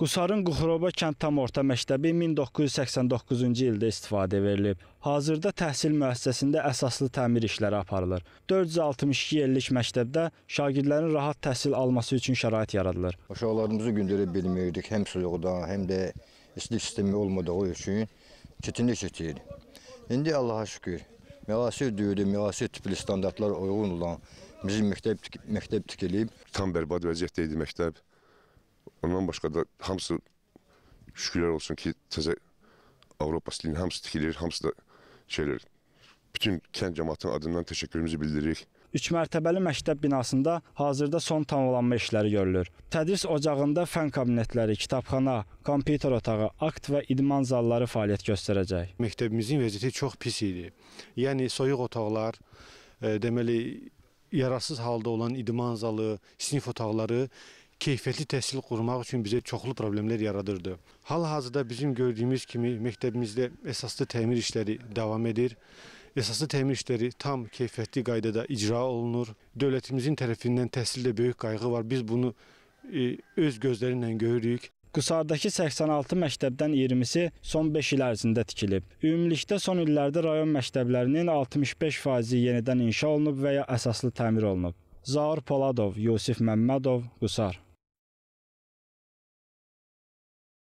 Qusarın Quxroba kənd tam orta məktəbi 1989-cu ildə istifadə verilib. Hazırda təhsil müəssisəsində əsaslı təmir işləri aparılır. 462 yerlik məktəbdə şagirdlərin rahat təhsil alması üçün şərait yaradılır. Uşaqlarımızı gündürə bilmirdik, həm soyuqda, həm də istilik sistemi olmadığı üçün çətinlik çəkir. İndi Allaha şükür, müasir dövrdə, müasir tipli standartlar uyğun olan bizim məktəb, məktəb tikilib. Tam bərbad vəziyyətdə idi məktəb. Ondan başqa da hamısı şükürlər olsun ki, təzə Avropa stilinin hamısı tikilir, hamısı da şeylər. Bütün kənd cəmaatının adından təşəkkürümüzü bildiririk. 3 mərtəbəli məktəb binasında hazırda son tamamlanma işləri görülür. Tədris ocağında fən kabinetləri, kitabxana, kompüter otağı, akt və idman zalları fəaliyyət göstərəcək. Məktəbimizin vəziyyəti çox pis idi. Yəni soyuq otaqlar, e, deməli yararsız halda olan idman zalı, sinif otaqları keyfiyyətli təhsil qurmaq üçün bizə çoxlu problemlər yaradırdı. Hal-hazırda bizim gördüyümüz kimi məktəbimizdə əsaslı təmir işləri davam edir. Əsaslı təmir işləri tam keyfiyyətli qaydada icra olunur. Dövlətimizin tərəfindən təhsildə böyük qayğı var. Biz bunu e, öz gözlərimlə görürük. Qusardakı 86 məktəbdən 20-si son 5 il ərzində tikilib. Ümumilikdə son illərdə rayon məktəblərinin 65%-i yenidən inşa olunub və ya əsaslı təmir olunub. Zaur Poladov, Yusif Məmmədov, Qusar.